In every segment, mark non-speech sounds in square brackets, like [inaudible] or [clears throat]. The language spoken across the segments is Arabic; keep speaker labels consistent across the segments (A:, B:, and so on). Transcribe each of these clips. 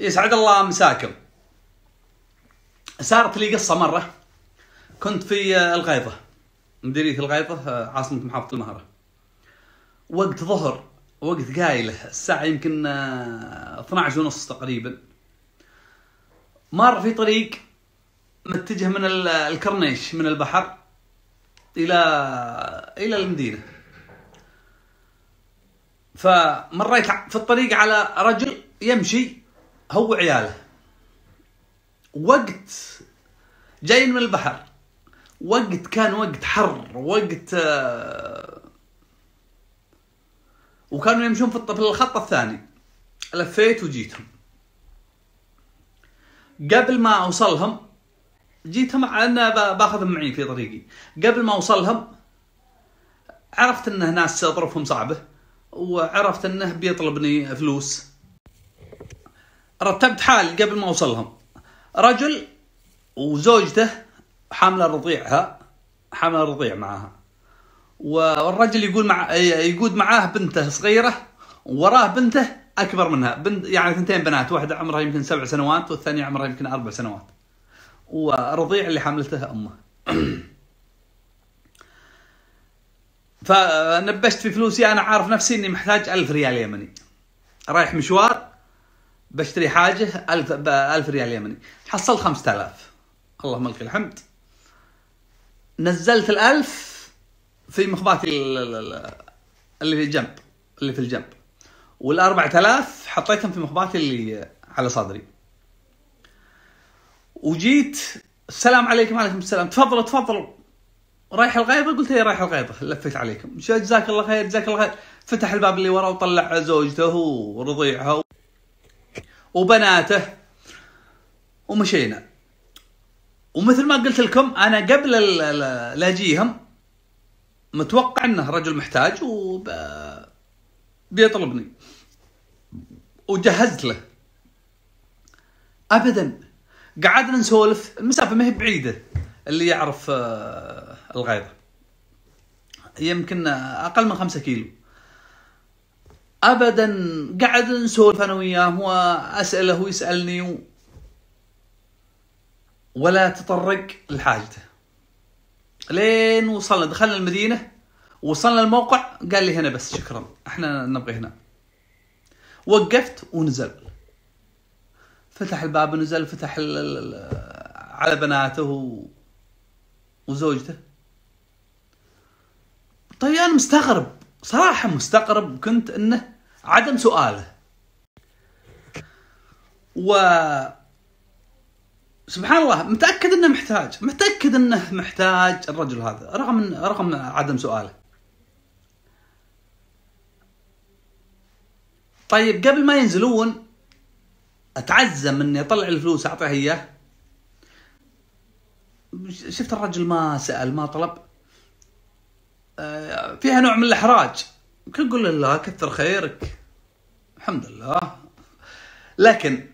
A: يسعد الله مساكم صارت لي قصه مره كنت في آه، الغيضه مديريه الغيضه آه، عاصمه محافظه المهره وقت ظهر وقت قايله الساعه يمكن 12 آه، ونص تقريبا مر في طريق متجه من الكرنيش من البحر الى الى المدينه فمريت في الطريق على رجل يمشي هو وعياله وقت جايين من البحر وقت كان وقت حر وقت آه، وكانوا يمشون في الخط الثاني لفيت وجيتهم قبل ما اوصلهم جيتهم على ان باخذهم معي في طريقي قبل ما اوصلهم عرفت انه ناس ظروفهم صعبه وعرفت انه بيطلبني فلوس رتبت حالي قبل ما اوصلهم رجل وزوجته حامله رضيعها حامله رضيع معها والرجل يقول مع يقود معاه بنته صغيره وراه بنته اكبر منها بنت يعني ثنتين بنات واحده عمرها يمكن سبع سنوات والثانيه عمرها يمكن اربع سنوات ورضيع اللي حملته امه [clears throat] فنبشت في فلوسي انا عارف نفسي اني محتاج ألف ريال يمني رايح مشوار بشتري حاجه 1000 ب 1000 ريال يمني حصل 5000 اللهم لك الحمد نزلت الألف في مخباتي اللي في الجنب اللي في الجنب وال 4000 حطيتهم في مخباتي اللي على صدري وجيت السلام عليكم وعليكم السلام تفضلوا تفضلوا رايح الغيبة قلت هي إيه، رايح الغيبة لفيت عليكم جزاك الله خير جزاك الله خير فتح الباب اللي ورا وطلع زوجته ورضيعها وبناته ومشينا ومثل ما قلت لكم انا قبل لا اجيهم متوقع انه رجل محتاج وبيطلبني بيطلبني وجهزت له ابدا قعدنا نسولف المسافه ما هي بعيده اللي يعرف آه، الغيضه يمكن آه، اقل من خمسة كيلو ابدا قاعد نسولف انا وياه واساله ويسالني و... ولا تطرق لحاجته لين وصلنا دخلنا المدينه وصلنا الموقع قال لي هنا بس شكرا احنا نبغي هنا وقفت ونزل فتح الباب ونزل فتح على بناته و... وزوجته طيب انا مستغرب صراحة مستغرب كنت انه عدم سؤاله و سبحان الله متاكد انه محتاج متاكد انه محتاج الرجل هذا رغم رغم عدم سؤاله طيب قبل ما ينزلون اتعزم اني اطلع الفلوس اعطيها اياه شفت الرجل ما سال ما طلب آه، فيها نوع من الاحراج يمكن تقول الله كثر خيرك الحمد لله لكن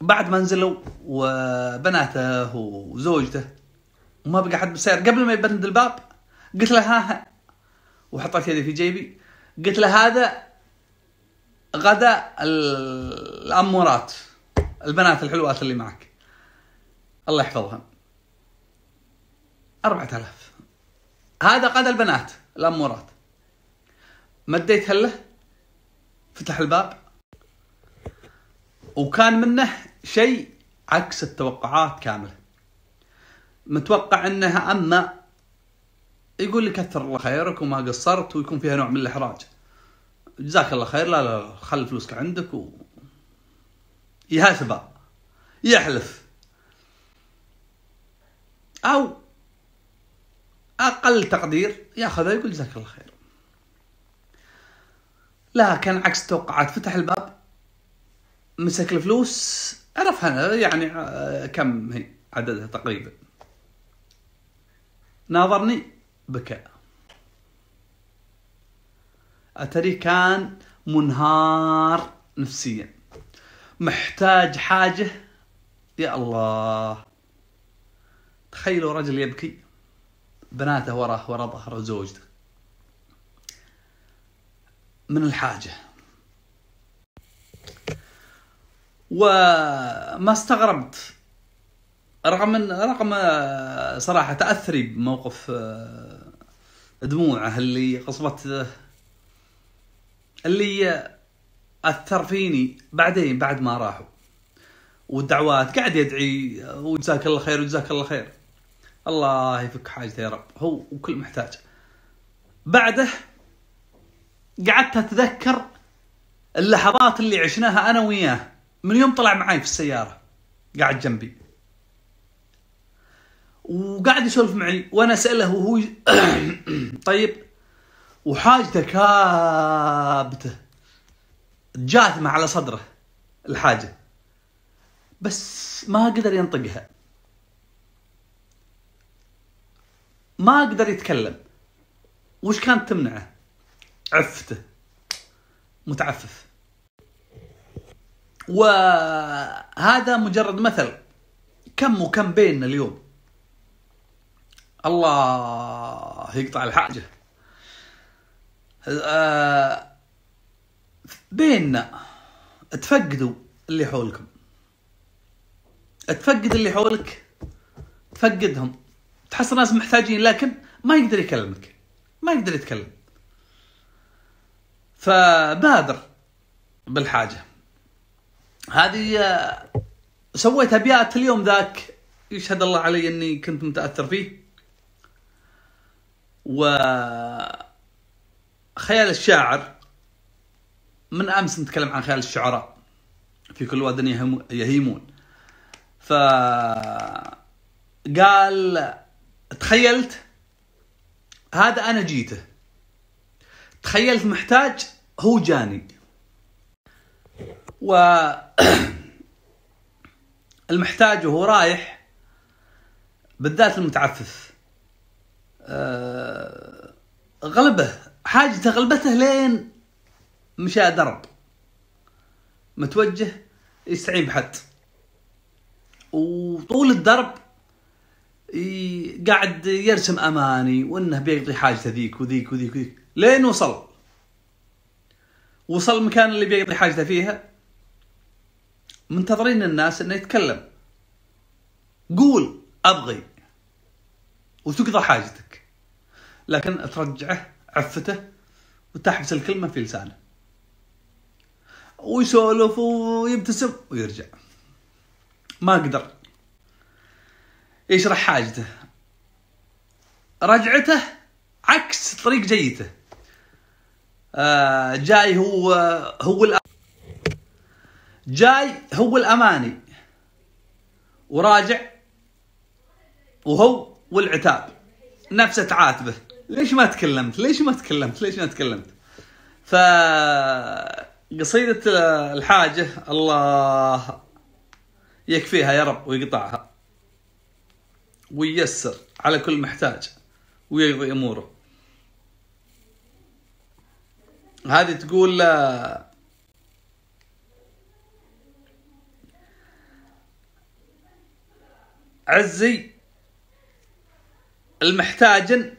A: بعد ما نزلوا وبناته وزوجته وما بقى حد بالسيارة قبل ما يبند الباب قلت له ها, ها وحطيت يدي في جيبي قلت له هذا غدا الأمورات البنات الحلوات اللي معك الله يحفظهم أربعة آلاف هذا قاد البنات الامورات مديت له فتح الباب وكان منه شيء عكس التوقعات كامله متوقع انها اما يقول لي كثر الله خيرك وما قصرت ويكون فيها نوع من الاحراج جزاك الله خير لا لا خل فلوسك عندك و يهاتبه يحلف او اقل تقدير ياخذها يقول جزاك الله خير لا كان عكس توقعات فتح الباب مسك الفلوس عرفها يعني آه، كم هي عددها تقريبا ناظرني بكى اتري كان منهار نفسيا محتاج حاجه يا الله تخيلوا رجل يبكي بناته وراه ورا ظهره زوجته من الحاجة وما استغربت رغم رغم آه، صراحة تأثري بموقف آه، دموعه اللي قصبت آه، اللي أثر فيني بعدين بعد ما راحوا والدعوات قاعد يدعي وجزاك الله خير وجزاك الله خير الله يفك حاجته يا رب هو وكل محتاج بعده قعدت اتذكر اللحظات اللي عشناها انا وياه من يوم طلع معي في السياره قاعد جنبي وقاعد يسولف معي وانا اساله وهو [coughs] طيب وحاجته كابته جاثمه على صدره الحاجه بس ما قدر ينطقها ما اقدر يتكلم وش كانت تمنعه عفته متعفف وهذا مجرد مثل كم وكم بيننا اليوم الله يقطع الحاجة آه، بيننا تفقدوا اللي حولكم تفقد اللي حولك تفقدهم تحصل ناس محتاجين لكن ما يقدر يكلمك ما يقدر يتكلم فبادر بالحاجه هذه آه، سويت ابيات اليوم ذاك يشهد الله علي اني كنت متاثر فيه و خيال الشاعر من امس نتكلم عن خيال الشعراء في كل واد يهيمون ف قال تخيلت هذا انا جيته تخيلت محتاج هو جاني و [clears throat] المحتاج وهو رايح بالذات المتعفف آه، غلبه حاجته غلبته لين مشى درب متوجه يستعين بحد وطول الدرب قاعد يرسم اماني وانه بيقضي حاجته ذيك وذيك وذيك وذيك لين وصل وصل المكان اللي بيقضي حاجته فيها منتظرين الناس انه يتكلم قول ابغي وتقضى حاجتك لكن ترجعه عفته وتحبس الكلمه في لسانه ويسولف ويبتسم ويرجع ما قدر يشرح حاجته رجعته عكس طريق جيته آه جاي هو هو الأ... جاي هو الاماني وراجع وهو والعتاب نفسه تعاتبه ليش ما تكلمت ليش ما تكلمت ليش ما تكلمت ف قصيدة الحاجة الله يكفيها يا رب ويقطعها وييسر على كل محتاج ويقضي اموره هذه تقول آه، عزي المحتاج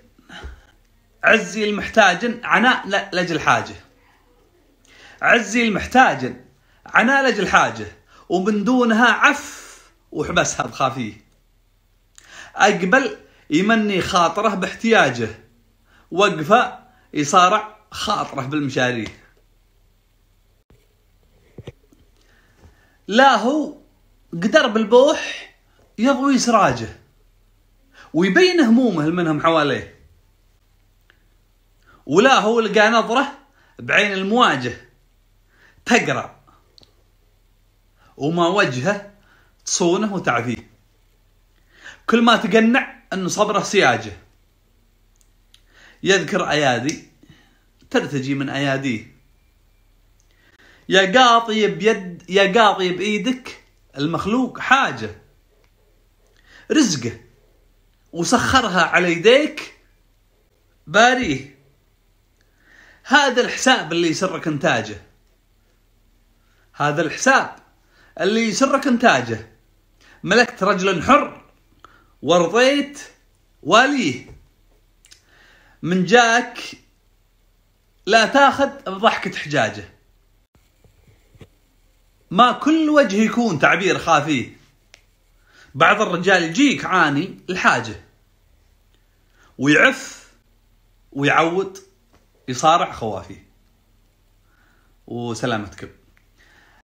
A: عزي المحتاج عناء لأجل حاجة عزي المحتاج عناء لأجل حاجة ومن دونها عف وحبسها بخافيه أقبل يمني خاطره باحتياجه وقفة يصارع خاطره بالمشاريع لا هو قدر بالبوح يضوي سراجه ويبين همومه منهم حواليه ولا هو لقى نظره بعين المواجه تقرأ وما وجهه تصونه وتعفيه كل ما تقنع أن صبره سياجه يذكر أيادي ترتجي من أياديه يا قاطي بيد يا قاطي بإيدك المخلوق حاجة رزقه وسخرها على يديك باريه هذا الحساب اللي يسرك انتاجه هذا الحساب اللي يسرك انتاجه ملكت رجلا حر ورضيت واليه من جاك لا تاخذ بضحكة حجاجه ما كل وجه يكون تعبير خافيه بعض الرجال يجيك عاني الحاجة ويعف ويعود يصارع خوافيه وسلامتكم